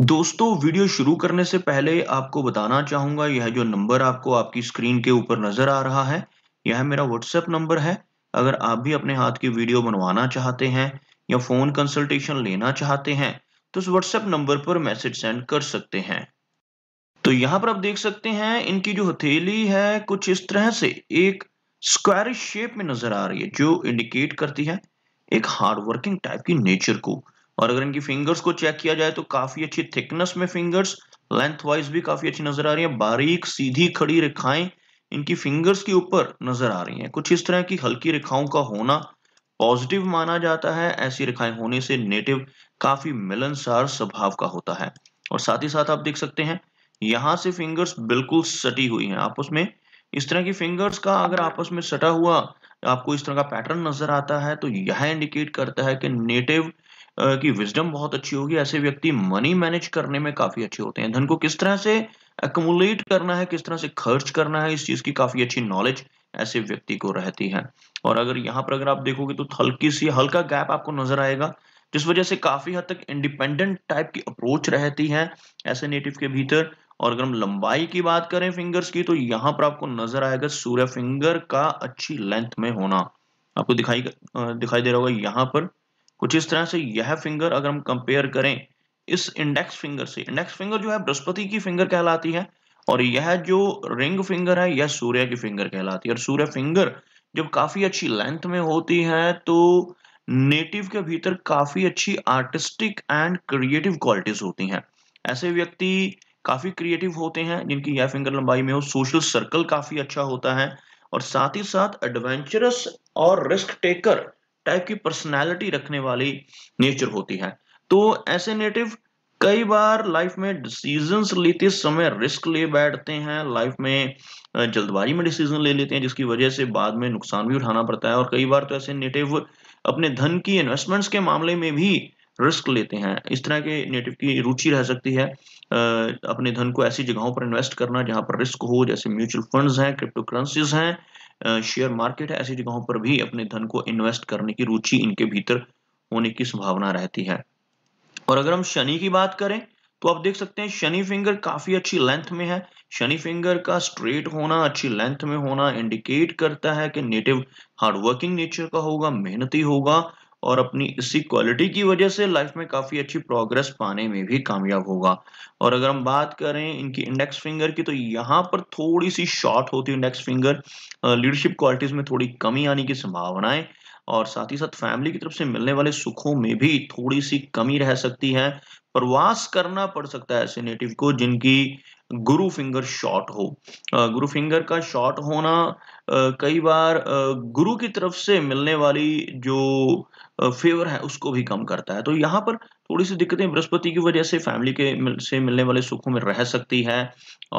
दोस्तों वीडियो शुरू करने से पहले आपको बताना चाहूंगा यह जो नंबर आपको आपकी स्क्रीन के ऊपर नज़र आ रहा है यह मेरा व्हाट्सएप नंबर है अगर आप भी अपने हाथ की वीडियो बनवाना चाहते हैं या फ़ोन कंसल्टेशन लेना चाहते हैं तो उस व्हाट्सएप नंबर पर मैसेज सेंड कर सकते हैं तो यहां पर आप देख सकते हैं इनकी जो हथेली है कुछ इस तरह से एक स्क्वायरिश शेप में नज़र आ रही है जो इंडिकेट करती है एक हार्ड वर्किंग टाइप की नेचर को और अगर इनकी फिंगर्स को चेक किया जाए तो काफी अच्छी थिकनेस में फिंगर्स लेंथ वाइज भी काफी अच्छी नजर आ रही है बारीक सीधी खड़ी रेखाएं इनकी फिंगर्स के ऊपर नजर आ रही हैं कुछ इस तरह की हल्की रेखाओं का होना पॉजिटिव माना जाता है ऐसी रेखाएं होने से नेटिव काफी मिलनसार स्वभाव का होता है और साथ ही साथ आप देख सकते हैं यहां से फिंगर्स बिल्कुल सटी हुई हैं आपस में इस तरह की फिंगर्स का अगर आपस में सटा हुआ आपको इस तरह का पैटर्न नजर आता है तो यह इंडिकेट करता है कि नेटिव की विजडम बहुत अच्छी होगी ऐसे व्यक्ति मनी मैनेज करने में काफी अच्छे होते हैं धन को किस तरह से एकमुलेट करना है किस तरह से खर्च करना है इस चीज की काफी अच्छी नॉलेज ऐसे व्यक्ति को रहती है और अगर यहाँ पर अगर आप देखोगे तो हल्की सी हल्का गैप आपको नजर आएगा जिस वजह से काफी हद तक इंडिपेंडेंट टाइप की अप्रोच रहती है ऐसे नेटिव के भीतर और अगर हम लंबाई की बात करें फिंगर्स की तो यहाँ पर आपको नजर आएगा सूर्य फिंगर का अच्छी लेंथ में होना आपको दिखाई दिखाई दे रहा होगा यहाँ पर कुछ इस तरह से यह फिंगर अगर हम कंपेयर करें इस इंडेक्स फिंगर से इंडेक्स फिंगर जो है बृहस्पति की फिंगर कहलाती है और यह जो रिंग फिंगर है यह सूर्य की फिंगर कहलाती है और सूर्य फिंगर जब काफी अच्छी लेंथ में होती है तो नेटिव के भीतर काफी अच्छी आर्टिस्टिक एंड क्रिएटिव क्वालिटीज होती हैं ऐसे व्यक्ति काफी क्रिएटिव होते हैं जिनकी यह फिंगर लंबाई में हो सोशल सर्कल काफी अच्छा होता है और साथ ही साथ एडवेंचरस और रिस्क टेकर टाइप की पर्सनैलिटी रखने वाली नेचर होती है तो ऐसे नेटिव कई बार लाइफ में डिसीजंस लेते समय रिस्क ले बैठते हैं लाइफ में जल्दबाजी में डिसीजन ले लेते हैं जिसकी वजह से बाद में नुकसान भी उठाना पड़ता है और कई बार तो ऐसे नेटिव अपने धन की इन्वेस्टमेंट्स के मामले में भी रिस्क लेते हैं इस तरह के नेटिव की रुचि रह सकती है अपने धन को ऐसी जगहों पर इन्वेस्ट करना जहां पर रिस्क हो जैसे म्यूचुअल फंड्स हैं क्रिप्टो करेंसीज हैं शेयर मार्केट है ऐसी जगहों पर भी अपने धन को इन्वेस्ट करने की रुचि इनके भीतर होने की संभावना रहती है और अगर हम शनि की बात करें तो आप देख सकते हैं शनि फिंगर काफी अच्छी लेंथ में है शनि फिंगर का स्ट्रेट होना अच्छी लेंथ में होना इंडिकेट करता है कि नेटिव हार्डवर्किंग नेचर का होगा मेहनती होगा और अपनी इसी क्वालिटी की वजह से लाइफ में काफ़ी अच्छी प्रोग्रेस पाने में भी कामयाब होगा और अगर हम बात करें इनकी इंडेक्स फिंगर की तो यहाँ पर थोड़ी सी शॉर्ट होती है इंडेक्स फिंगर लीडरशिप क्वालिटीज़ में थोड़ी कमी आने की संभावनाएं और साथ ही साथ फैमिली की तरफ से मिलने वाले सुखों में भी थोड़ी सी कमी रह सकती है प्रवास करना पड़ सकता है ऐसे नेटिव को जिनकी गुरु फिंगर शॉर्ट हो गुरु फिंगर का शॉर्ट होना कई बार गुरु की तरफ से मिलने वाली जो फेवर है उसको भी कम करता है तो यहाँ पर थोड़ी सी दिक्कतें बृहस्पति की वजह से फैमिली के मिल, से मिलने वाले सुखों में रह सकती है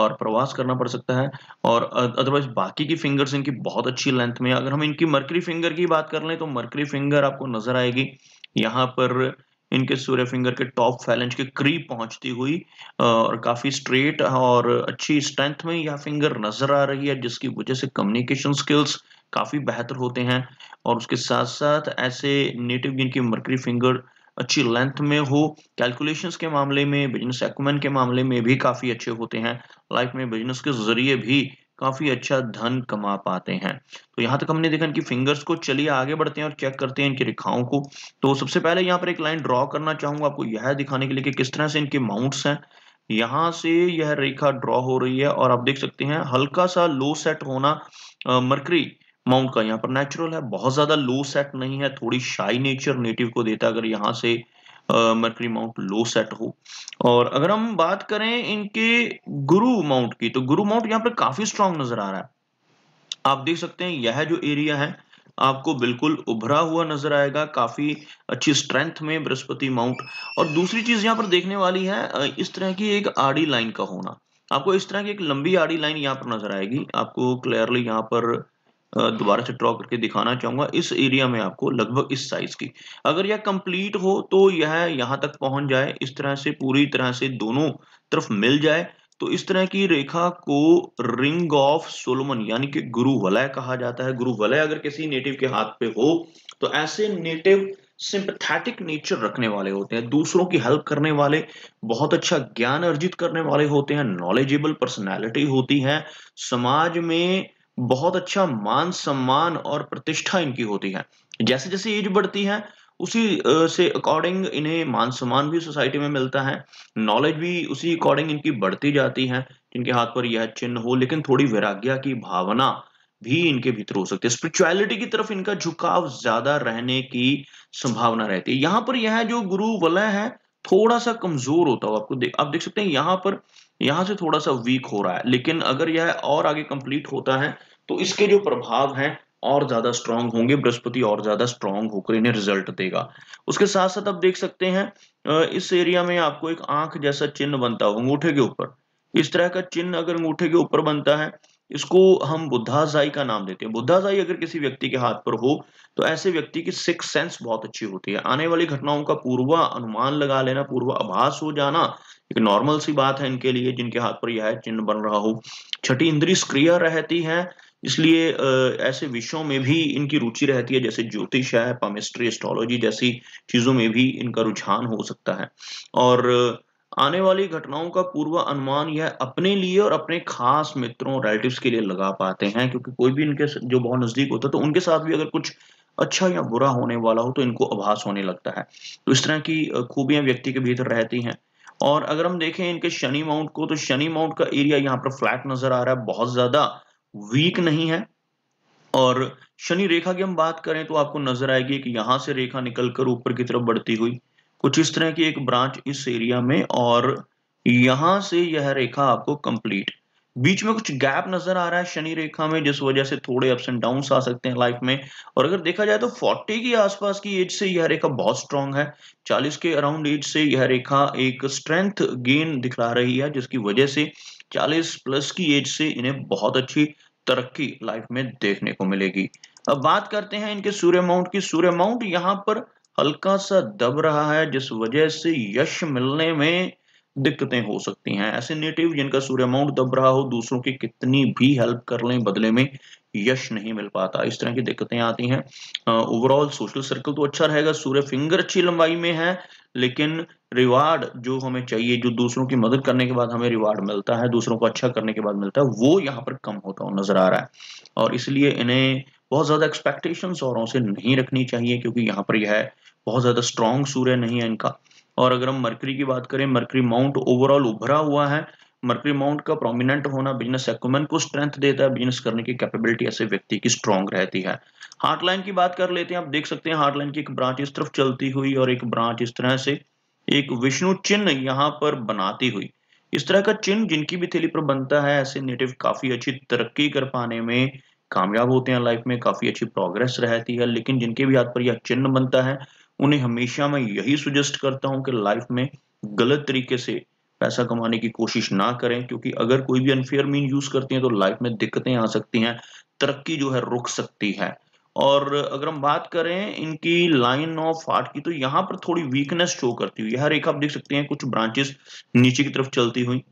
और प्रवास करना पड़ सकता है और अदरवाइज बाकी की फिंगर्स इनकी बहुत अच्छी लेंथ में अगर हम इनकी मर्करी फिंगर की बात कर लें तो मर्करी फिंगर आपको नजर आएगी यहाँ पर इनके सूर्य फिंगर के टॉप फैलेंज के करीब पहुंचती हुई और काफी स्ट्रेट और अच्छी स्ट्रेंथ में यह फिंगर नजर आ रही है जिसकी वजह से कम्युनिकेशन स्किल्स काफ़ी बेहतर होते हैं और उसके साथ साथ ऐसे नेटिव जिनकी मर्करी फिंगर अच्छी लेंथ में हो कैलकुलेशंस के मामले में बिजनेस एक्मेंट के मामले में भी काफ़ी अच्छे होते हैं लाइफ में बिजनेस के जरिए भी काफ़ी अच्छा धन कमा पाते हैं तो यहाँ तक हमने देखा इनकी फिंगर्स को चलिए आगे बढ़ते हैं और चेक करते हैं इनकी रेखाओं को तो सबसे पहले यहाँ पर एक लाइन ड्रॉ करना चाहूंगा आपको यह दिखाने के लिए कि किस तरह से इनके माउंट्स हैं यहाँ से यह रेखा ड्रॉ हो रही है और आप देख सकते हैं हल्का सा लो सेट होना मरकरी माउंट का यहाँ पर नेचुरल है बहुत ज़्यादा लो सेट नहीं है थोड़ी शाई नेचर नेटिव को देता अगर यहाँ से मरकरी माउंट लो सेट हो और अगर हम बात करें इनके गुरु माउंट की तो गुरु माउंट यहाँ पर काफ़ी स्ट्रांग नज़र आ रहा है आप देख सकते हैं यह जो एरिया है आपको बिल्कुल उभरा हुआ नजर आएगा काफी अच्छी स्ट्रेंथ में बृहस्पति माउंट और दूसरी चीज यहाँ पर देखने वाली है इस तरह की एक आड़ी लाइन का होना आपको इस तरह की एक लंबी आड़ी लाइन यहाँ पर नजर आएगी आपको क्लियरली यहाँ पर दोबारा से ड्रॉ करके दिखाना चाहूंगा इस एरिया में आपको लगभग इस साइज की अगर यह कंप्लीट हो तो यह यहां तक पहुंच जाए इस तरह से पूरी तरह से दोनों तरफ मिल जाए तो इस तरह की रेखा को रिंग ऑफ सोलोमन यानी कि गुरु वलय कहा जाता है गुरु वलय अगर किसी नेटिव के हाथ पे हो तो ऐसे नेटिव सिंपथेटिक नेचर रखने वाले होते हैं दूसरों की हेल्प करने वाले बहुत अच्छा ज्ञान अर्जित करने वाले होते हैं नॉलेजेबल पर्सनैलिटी होती है समाज में बहुत अच्छा मान सम्मान और प्रतिष्ठा इनकी होती है जैसे जैसे एज बढ़ती है उसी से अकॉर्डिंग इन्हें मान सम्मान भी सोसाइटी में मिलता है नॉलेज भी उसी अकॉर्डिंग इनकी बढ़ती जाती है जिनके हाथ पर यह चिन्ह हो लेकिन थोड़ी वैराग्या की भावना भी इनके भीतर हो सकती है स्पिरिचुअलिटी की तरफ इनका झुकाव ज्यादा रहने की संभावना रहती है यहाँ पर यह जो गुरु वलय है थोड़ा सा कमजोर होता हुआ आपको देख आप देख सकते हैं यहाँ पर यहाँ से थोड़ा सा वीक हो रहा है लेकिन अगर यह और आगे कंप्लीट होता है तो इसके जो प्रभाव हैं और ज्यादा स्ट्रांग होंगे बृहस्पति और ज्यादा स्ट्रांग होकर इन्हें रिजल्ट देगा उसके साथ साथ आप देख सकते हैं इस एरिया में आपको एक आंख जैसा चिन्ह बनता हो अंगूठे के ऊपर इस तरह का चिन्ह अगर अंगूठे के ऊपर बनता है इसको हम बुद्धाजाई का नाम देते हैं बुद्धाजाई अगर किसी व्यक्ति के हाथ पर हो तो ऐसे व्यक्ति की सिक्स सेंस बहुत अच्छी होती है आने वाली घटनाओं का पूर्वा अनुमान लगा लेना पूर्वा आभास हो जाना एक नॉर्मल सी बात है इनके लिए जिनके हाथ पर यह चिन्ह बन रहा हो छठी इंद्री सक्रिय रहती है इसलिए ऐसे विषयों में भी इनकी रुचि रहती है जैसे ज्योतिष है पामिस्ट्री एस्ट्रोलॉजी जैसी चीजों में भी इनका रुझान हो सकता है और आने वाली घटनाओं का पूर्व अनुमान यह अपने लिए और अपने खास मित्रों रिलेटिव्स के लिए लगा पाते हैं क्योंकि कोई भी इनके जो बहुत नजदीक होता है तो उनके साथ भी अगर कुछ अच्छा या बुरा होने वाला हो तो इनको आभास होने लगता है तो इस तरह की खूबियां व्यक्ति के भीतर रहती हैं और अगर हम देखें इनके शनि माउंट को तो शनि माउंट का एरिया यहाँ पर फ्लैट नजर आ रहा है बहुत ज्यादा वीक नहीं है और शनि रेखा की हम बात करें तो आपको नजर आएगी कि यहां से रेखा निकलकर ऊपर की तरफ बढ़ती हुई कुछ इस तरह की एक ब्रांच इस एरिया में और यहां से यह रेखा आपको कंप्लीट बीच में कुछ गैप नजर आ रहा है शनि रेखा में जिस वजह से थोड़े अप्स एंड डाउन आ सकते हैं लाइफ में और अगर देखा जाए तो 40 के आसपास की एज से यह रेखा बहुत स्ट्रांग है 40 के अराउंड एज से यह रेखा एक स्ट्रेंथ गेन दिखला रही है जिसकी वजह से 40 प्लस की एज से इन्हें बहुत अच्छी तरक्की लाइफ में देखने को मिलेगी अब बात करते हैं इनके सूर्य माउंट की सूर्य माउंट यहाँ पर हल्का सा दब रहा है जिस वजह से यश मिलने में दिक्कतें हो सकती हैं ऐसे नेटिव जिनका सूर्य अमाउंट दब रहा हो दूसरों की कितनी भी हेल्प कर लें बदले में यश नहीं मिल पाता इस तरह की दिक्कतें आती हैं ओवरऑल सोशल सर्कल तो अच्छा रहेगा सूर्य फिंगर अच्छी लंबाई में है लेकिन रिवार्ड जो हमें चाहिए जो दूसरों की मदद करने के बाद हमें रिवार्ड मिलता है दूसरों को अच्छा करने के बाद मिलता है वो यहाँ पर कम होता हुआ नजर आ रहा है और इसलिए इन्हें बहुत ज़्यादा एक्सपेक्टेशन औरों से नहीं रखनी चाहिए क्योंकि यहाँ पर यह बहुत ज़्यादा स्ट्रॉन्ग सूर्य नहीं है इनका और अगर हम मर्करी की बात करें मर्करी माउंट ओवरऑल उभरा हुआ है मर्करी माउंट का प्रोमिनेंट होना बिजनेस को स्ट्रेंथ देता है बिजनेस करने की कैपेबिलिटी ऐसे व्यक्ति की स्ट्रांग रहती है हार्टलाइन की बात कर लेते हैं आप देख सकते हैं हार्टलाइन की एक ब्रांच इस तरफ चलती हुई और एक ब्रांच इस तरह से एक विष्णु चिन्ह यहाँ पर बनाती हुई इस तरह का चिन्ह जिनकी भी थैली पर बनता है ऐसे नेटिव काफी अच्छी तरक्की कर पाने में कामयाब होते हैं लाइफ में काफी अच्छी प्रोग्रेस रहती है लेकिन जिनके भी हाथ पर यह चिन्ह बनता है उन्हें हमेशा मैं यही सुजेस्ट करता हूं कि लाइफ में गलत तरीके से पैसा कमाने की कोशिश ना करें क्योंकि अगर कोई भी अनफेयर मीन यूज करते हैं तो लाइफ में दिक्कतें आ सकती हैं तरक्की जो है रुक सकती है और अगर हम बात करें इनकी लाइन ऑफ आर्ट की तो यहाँ पर थोड़ी वीकनेस शो करती हुई यह रेखा आप देख सकते हैं कुछ ब्रांचेस नीचे की तरफ चलती हुई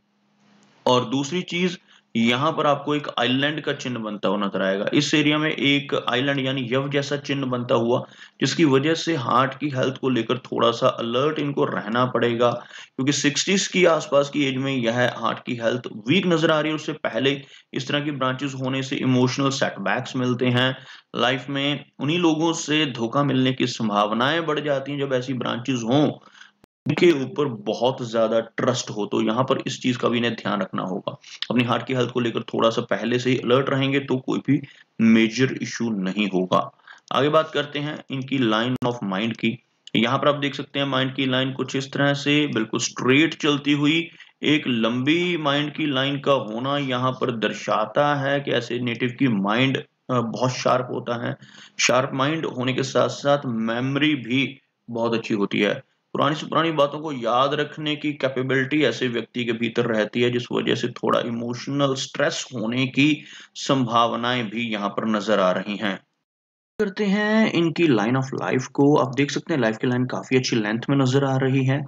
और दूसरी चीज यहाँ पर आपको एक आइलैंड का चिन्ह बनता हुआ नजर आएगा इस एरिया में एक आइलैंड यानी यव जैसा चिन्ह बनता हुआ जिसकी वजह से हार्ट की हेल्थ को लेकर थोड़ा सा अलर्ट इनको रहना पड़ेगा क्योंकि सिक्सटीज की आसपास की एज में यह हार्ट की हेल्थ वीक नजर आ रही है उससे पहले इस तरह की ब्रांचेस होने से इमोशनल सेटबैक्स मिलते हैं लाइफ में उन्हीं लोगों से धोखा मिलने की संभावनाएं बढ़ जाती हैं जब ऐसी ब्रांचेज हों के ऊपर बहुत ज्यादा ट्रस्ट हो तो यहाँ पर इस चीज का भी इन्हें ध्यान रखना होगा अपनी हार्ट की हेल्थ को लेकर थोड़ा सा पहले से ही अलर्ट रहेंगे तो कोई भी मेजर इश्यू नहीं होगा आगे बात करते हैं इनकी लाइन ऑफ माइंड की यहाँ पर आप देख सकते हैं माइंड की लाइन कुछ इस तरह से बिल्कुल स्ट्रेट चलती हुई एक लंबी माइंड की लाइन का होना यहाँ पर दर्शाता है कि ऐसे नेटिव की माइंड बहुत शार्प होता है शार्प माइंड होने के साथ साथ मेमोरी भी बहुत अच्छी होती है पुरानी से पुरानी बातों को याद रखने की कैपेबिलिटी ऐसे व्यक्ति के भीतर रहती है जिस वजह से थोड़ा इमोशनल स्ट्रेस होने की संभावनाएं भी यहाँ पर नजर आ रही हैं करते हैं इनकी लाइन ऑफ लाइफ को आप देख सकते हैं लाइफ की लाइन काफी अच्छी लेंथ में नजर आ रही है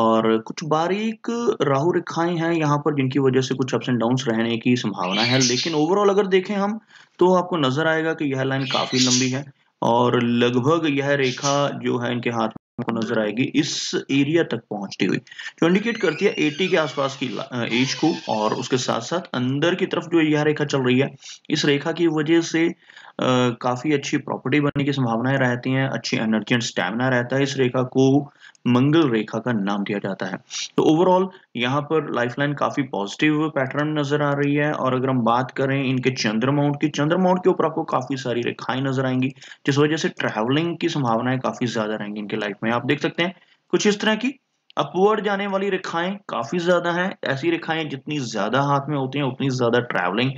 और कुछ बारीक राहु रेखाएं हैं यहाँ पर जिनकी वजह से कुछ अप्स एंड डाउन रहने की संभावना है लेकिन ओवरऑल अगर देखें हम तो आपको नजर आएगा कि यह लाइन काफी लंबी है और लगभग यह रेखा जो है इनके हाथ को नजर आएगी इस एरिया तक पहुंचती हुई जो इंडिकेट करती है 80 के आसपास की एज को और उसके साथ साथ अंदर की तरफ जो यह रेखा चल रही है इस रेखा की वजह से आ, काफी अच्छी प्रॉपर्टी बनने की संभावनाएं रहती हैं अच्छी एनर्जी एंड स्टेमिना रहता है इस रेखा को मंगल रेखा का नाम दिया जाता है तो ओवरऑल यहाँ पर लाइफलाइन काफी पॉजिटिव पैटर्न नजर आ रही है और अगर हम बात करें इनके चंद्रमाउंट की चंद्रमाउंट के ऊपर आपको काफी सारी रेखाएं नजर आएंगी जिस वजह से ट्रैवलिंग की संभावनाएं काफी ज्यादा रहेंगी इनके लाइफ में आप देख सकते हैं कुछ इस तरह की अपवर्ड जाने वाली रेखाएं काफी ज्यादा हैं ऐसी रेखाएं जितनी ज्यादा हाथ में होती हैं उतनी ज्यादा ट्रैवलिंग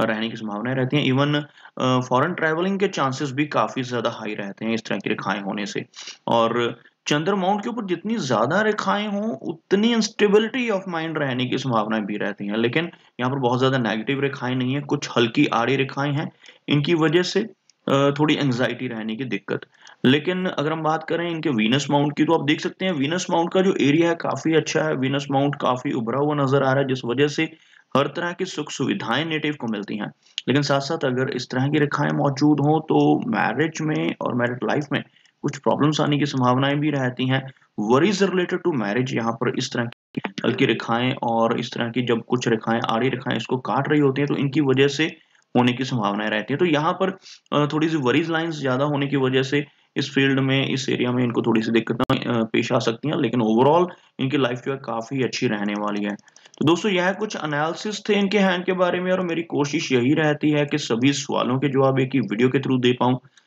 रहने की संभावनाएं रहती हैं इवन फॉरेन ट्रैवलिंग के चांसेस भी काफी ज्यादा हाई रहते हैं इस तरह की रेखाएं होने से और चंद्रमाउंट के ऊपर जितनी ज्यादा रेखाएं हों उतनी इंस्टेबिलिटी ऑफ माइंड रहने की संभावनाएं भी रहती हैं लेकिन यहाँ पर बहुत ज्यादा नेगेटिव रेखाएं नहीं है कुछ हल्की आड़ी रेखाएं हैं इनकी वजह से थोड़ी एंजाइटी रहने की दिक्कत लेकिन अगर हम बात करें इनके वीनस माउंट की तो आप देख सकते हैं वीनस माउंट का जो एरिया है काफी अच्छा है वीनस माउंट काफी उभरा हुआ नजर आ रहा है जिस वजह से हर तरह की सुख सुविधाएं नेटिव को मिलती हैं लेकिन साथ साथ अगर इस तरह की रेखाएं मौजूद हों तो मैरिज में और मैरिड लाइफ में कुछ प्रॉब्लम्स आने की संभावनाएं भी रहती हैं वरीज रिलेटेड टू मैरिज यहाँ पर इस तरह की हल्की रेखाएं और इस तरह की जब कुछ रेखाएं आड़ी रेखाएं इसको काट रही होती हैं तो इनकी वजह से होने की संभावनाएं रहती हैं तो यहाँ पर थोड़ी सी वरीज लाइन्स ज़्यादा होने की वजह से इस फील्ड में इस एरिया में इनको थोड़ी सी दिक्कतें पेश आ सकती हैं लेकिन ओवरऑल इनकी लाइफ जो है काफ़ी अच्छी रहने वाली है तो दोस्तों यह कुछ एनालिसिस थे इनके हैंड के बारे में और मेरी कोशिश यही रहती है कि सभी सवालों के जवाब एक ही वीडियो के थ्रू दे पाऊं